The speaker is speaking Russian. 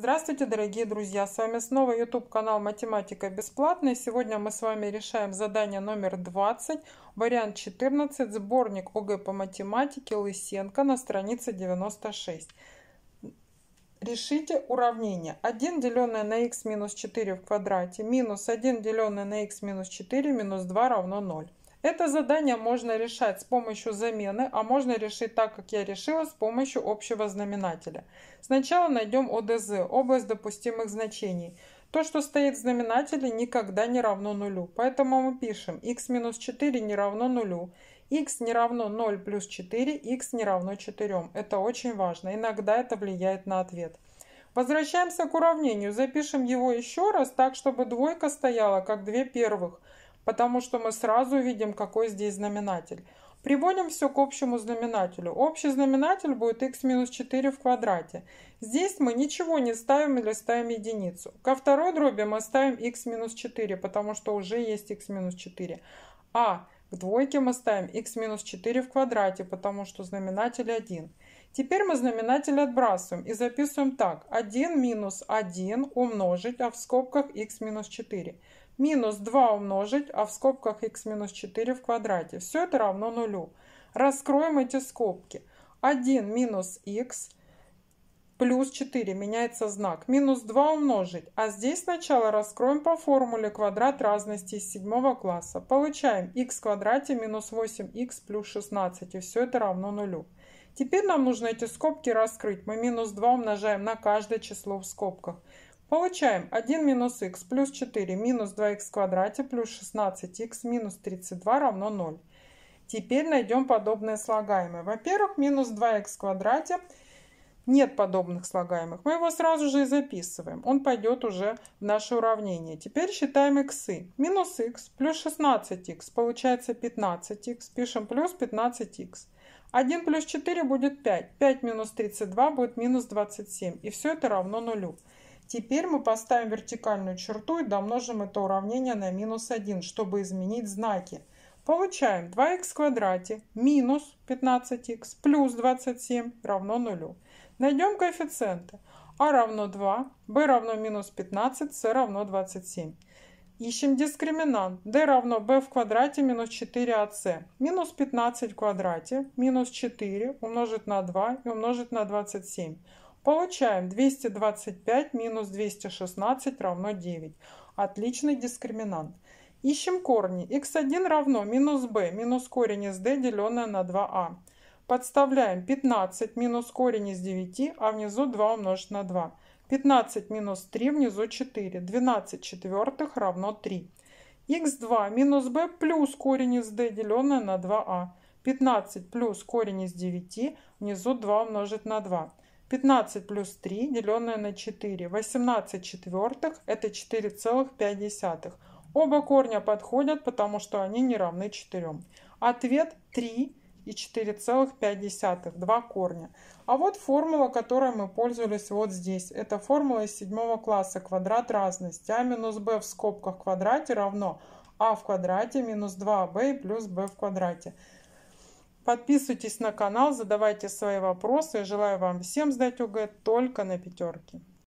Здравствуйте, дорогие друзья! С вами снова YouTube канал Математика бесплатная. Сегодня мы с вами решаем задание номер 20, вариант 14, сборник ОГЭ по математике Лысенко на странице 96. Решите уравнение. 1 деленное на х минус 4 в квадрате минус 1 деленное на х минус 4 минус 2 равно 0. Это задание можно решать с помощью замены, а можно решить так, как я решила, с помощью общего знаменателя. Сначала найдем ОДЗ, область допустимых значений. То, что стоит в знаменателе, никогда не равно нулю. Поэтому мы пишем x минус 4 не равно нулю, x не равно 0 плюс 4, x не равно 4. Это очень важно. Иногда это влияет на ответ. Возвращаемся к уравнению. Запишем его еще раз так, чтобы двойка стояла как две первых потому что мы сразу видим, какой здесь знаменатель. Приводим все к общему знаменателю. Общий знаменатель будет x минус 4 в квадрате. Здесь мы ничего не ставим или ставим единицу. Ко второй дроби мы ставим x минус 4, потому что уже есть x минус 4. А к двойке мы ставим x минус 4 в квадрате, потому что знаменатель 1. Теперь мы знаменатель отбрасываем и записываем так. 1 минус 1 умножить, а в скобках x минус 4 минус 2 умножить, а в скобках x минус 4 в квадрате. Все это равно нулю. Раскроем эти скобки. 1 минус x плюс 4, меняется знак, минус 2 умножить. А здесь сначала раскроем по формуле квадрат разности из 7 класса. Получаем x в квадрате минус 8x плюс 16, и все это равно нулю. Теперь нам нужно эти скобки раскрыть. Мы минус 2 умножаем на каждое число в скобках. Получаем 1 минус х плюс 4 минус 2х в квадрате плюс 16х минус 32 равно 0. Теперь найдем подобные слагаемые. Во-первых, минус 2х в квадрате. Нет подобных слагаемых. Мы его сразу же и записываем. Он пойдет уже в наше уравнение. Теперь считаем иксы. Минус х плюс 16х получается 15х. Пишем плюс 15х. 1 плюс 4 будет 5. 5 минус 32 будет минус 27. И все это равно нулю. Теперь мы поставим вертикальную черту и домножим это уравнение на минус 1, чтобы изменить знаки. Получаем 2х в квадрате минус 15х плюс 27 равно 0. Найдем коэффициенты. А равно 2, b равно минус 15, c равно 27. Ищем дискриминант. d равно b в квадрате минус 4ac. Минус 15 в квадрате минус 4 умножить на 2 и умножить на 27. Получаем 225 минус 216 равно 9. Отличный дискриминант. Ищем корни. x1 равно минус b минус корень из d, деленное на 2a. А. Подставляем 15 минус корень из 9, а внизу 2 умножить на 2. 15 минус 3 внизу 4. 12 четвертых равно 3. x2 минус b плюс корень из d, деленное на 2a. 15 а. плюс корень из 9 внизу 2 умножить на 2. 15 плюс 3, деленное на 4. 18 четвертых – это 4,5. Оба корня подходят, потому что они не равны 4. Ответ 3 и 4,5, два корня. А вот формула, которой мы пользовались вот здесь. Это формула из седьмого класса, квадрат разности. А минус b в скобках в квадрате равно а в квадрате минус 2b плюс b в квадрате. Подписывайтесь на канал, задавайте свои вопросы. Желаю вам всем сдать ОГЭ только на пятерки.